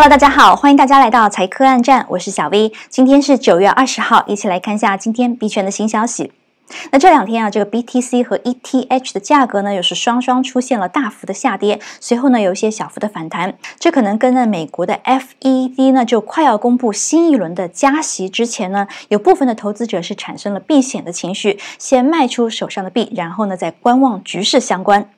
Hello，大家好，欢迎大家来到财科暗站，我是小 V。今天是九月二十号，一起来看一下今天币圈的新消息。那这两天啊，这个 BTC 和 ETH 的价格呢，又是双双出现了大幅的下跌，随后呢，有一些小幅的反弹。这可能跟呢美国的 FED 呢，就快要公布新一轮的加息之前呢，有部分的投资者是产生了避险的情绪，先卖出手上的币，然后呢，再观望局势相关。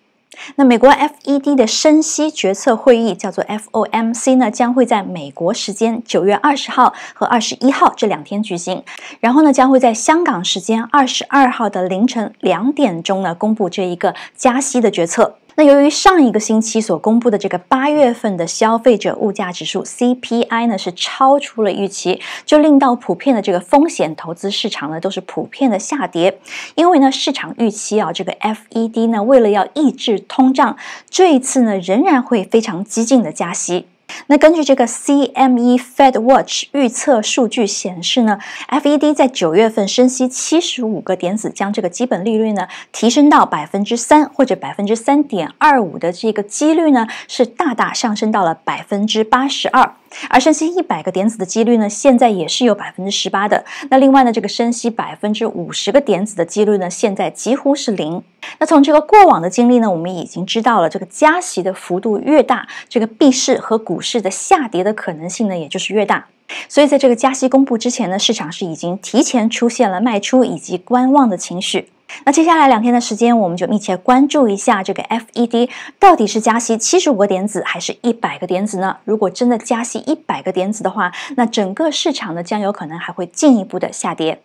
那美国 F E D 的升息决策会议叫做 F O M C 呢，将会在美国时间九月二十号和二十一号这两天举行，然后呢，将会在香港时间二十二号的凌晨两点钟呢，公布这一个加息的决策。那由于上一个星期所公布的这个八月份的消费者物价指数 CPI 呢是超出了预期，就令到普遍的这个风险投资市场呢都是普遍的下跌，因为呢市场预期啊这个 FED 呢为了要抑制通胀，这一次呢仍然会非常激进的加息。那根据这个 CME Fed Watch 预测数据显示呢，FED 在九月份升息七十五个点子，将这个基本利率呢提升到百分之三或者百分之三点二五的这个几率呢，是大大上升到了百分之八十二。而升息一百个点子的几率呢，现在也是有百分之十八的。那另外呢，这个升息百分之五十个点子的几率呢，现在几乎是零。那从这个过往的经历呢，我们已经知道了，这个加息的幅度越大，这个币市和股市的下跌的可能性呢，也就是越大。所以在这个加息公布之前呢，市场是已经提前出现了卖出以及观望的情绪。那接下来两天的时间，我们就密切关注一下这个 FED 到底是加息七十五个点子，还是一百个点子呢？如果真的加息一百个点子的话，那整个市场呢，将有可能还会进一步的下跌。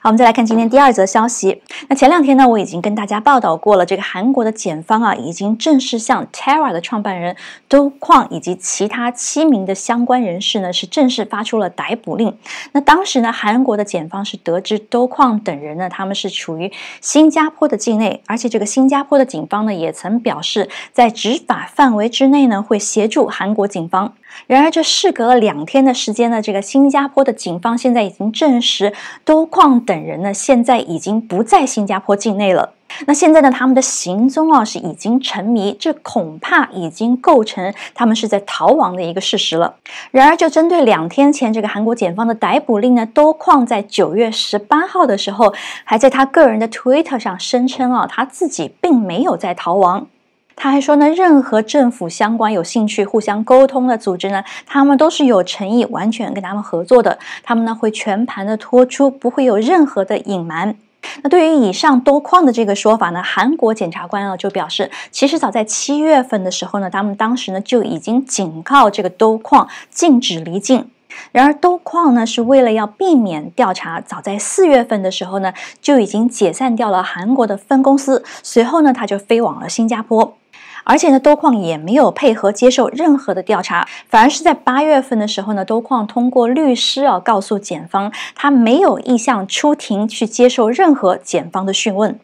好，我们再来看今天第二则消息。那前两天呢，我已经跟大家报道过了，这个韩国的检方啊，已经正式向 Terra 的创办人 Do n 以及其他七名的相关人士呢，是正式发出了逮捕令。那当时呢，韩国的检方是得知 Do n 等人呢，他们是处于新加坡的境内，而且这个新加坡的警方呢，也曾表示在执法范围之内呢，会协助韩国警方。然而，这事隔了两天的时间呢。这个新加坡的警方现在已经证实，都矿等人呢，现在已经不在新加坡境内了。那现在呢，他们的行踪啊是已经沉迷，这恐怕已经构成他们是在逃亡的一个事实了。然而，就针对两天前这个韩国检方的逮捕令呢，都矿在九月十八号的时候，还在他个人的 Twitter 上声称啊，他自己并没有在逃亡。他还说呢，任何政府相关有兴趣互相沟通的组织呢，他们都是有诚意，完全跟他们合作的。他们呢会全盘的托出，不会有任何的隐瞒。那对于以上都矿的这个说法呢，韩国检察官啊就表示，其实早在七月份的时候呢，他们当时呢就已经警告这个都矿禁止离境。然而都矿呢是为了要避免调查，早在四月份的时候呢就已经解散掉了韩国的分公司，随后呢他就飞往了新加坡。而且呢，多矿也没有配合接受任何的调查，反而是在八月份的时候呢，多矿通过律师啊告诉检方，他没有意向出庭去接受任何检方的讯问。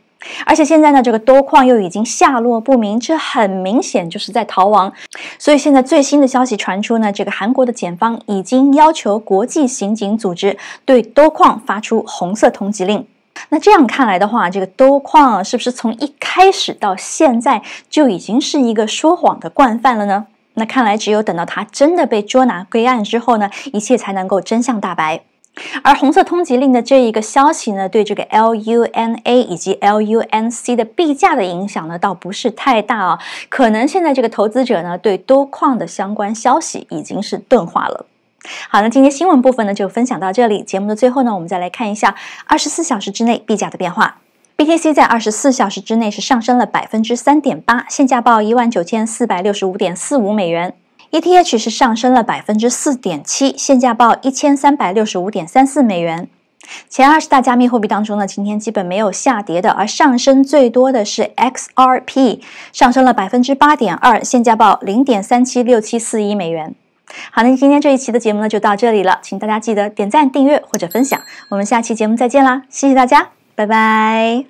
而且现在呢，这个多矿又已经下落不明，这很明显就是在逃亡。所以现在最新的消息传出呢，这个韩国的检方已经要求国际刑警组织对多矿发出红色通缉令。那这样看来的话，这个多矿啊，是不是从一开始到现在就已经是一个说谎的惯犯了呢？那看来，只有等到他真的被捉拿归案之后呢，一切才能够真相大白。而红色通缉令的这一个消息呢，对这个 LUNA 以及 LUNC 的币价的影响呢，倒不是太大啊。可能现在这个投资者呢，对多矿的相关消息已经是钝化了。好，那今天新闻部分呢，就分享到这里。节目的最后呢，我们再来看一下二十四小时之内币价的变化。BTC 在二十四小时之内是上升了百分之三点八，现价报一万九千四百六十五点四五美元。ETH 是上升了百分之四点七，现价报一千三百六十五点三四美元。前二十大加密货币当中呢，今天基本没有下跌的，而上升最多的是 XRP，上升了百分之八点二，现价报零点三七六七四一美元。好，那今天这一期的节目呢就到这里了，请大家记得点赞、订阅或者分享。我们下期节目再见啦！谢谢大家，拜拜。